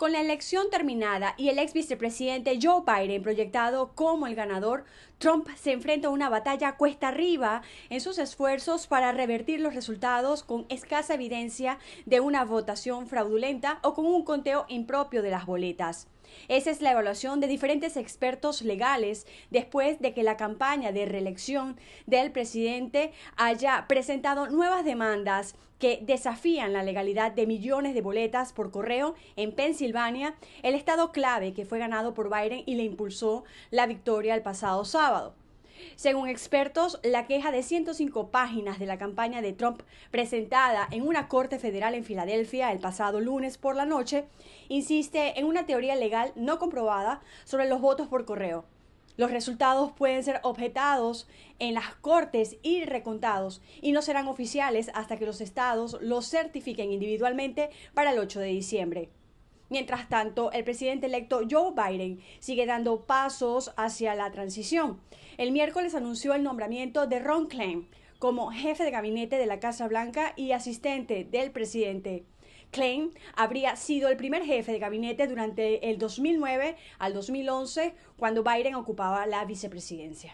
Con la elección terminada y el ex vicepresidente Joe Biden proyectado como el ganador, Trump se enfrenta a una batalla cuesta arriba en sus esfuerzos para revertir los resultados con escasa evidencia de una votación fraudulenta o con un conteo impropio de las boletas. Esa es la evaluación de diferentes expertos legales después de que la campaña de reelección del presidente haya presentado nuevas demandas que desafían la legalidad de millones de boletas por correo en Pensilvania, el estado clave que fue ganado por Biden y le impulsó la victoria el pasado sábado. Según expertos, la queja de 105 páginas de la campaña de Trump presentada en una corte federal en Filadelfia el pasado lunes por la noche insiste en una teoría legal no comprobada sobre los votos por correo. Los resultados pueden ser objetados en las cortes y recontados y no serán oficiales hasta que los estados los certifiquen individualmente para el 8 de diciembre. Mientras tanto, el presidente electo Joe Biden sigue dando pasos hacia la transición. El miércoles anunció el nombramiento de Ron Klein como jefe de gabinete de la Casa Blanca y asistente del presidente. Klein habría sido el primer jefe de gabinete durante el 2009 al 2011, cuando Biden ocupaba la vicepresidencia.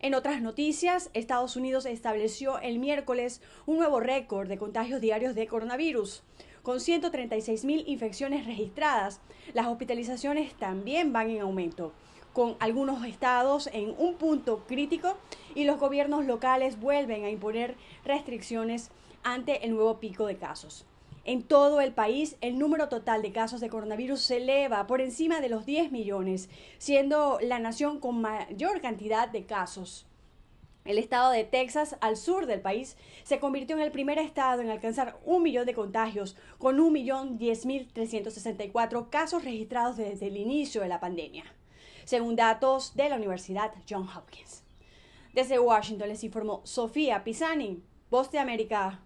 En otras noticias, Estados Unidos estableció el miércoles un nuevo récord de contagios diarios de coronavirus con 136 mil infecciones registradas. Las hospitalizaciones también van en aumento con algunos estados en un punto crítico y los gobiernos locales vuelven a imponer restricciones ante el nuevo pico de casos. En todo el país, el número total de casos de coronavirus se eleva por encima de los 10 millones, siendo la nación con mayor cantidad de casos. El estado de Texas, al sur del país, se convirtió en el primer estado en alcanzar un millón de contagios, con un millón mil cuatro casos registrados desde el inicio de la pandemia, según datos de la Universidad Johns Hopkins. Desde Washington les informó Sofía Pisani, Voz de América,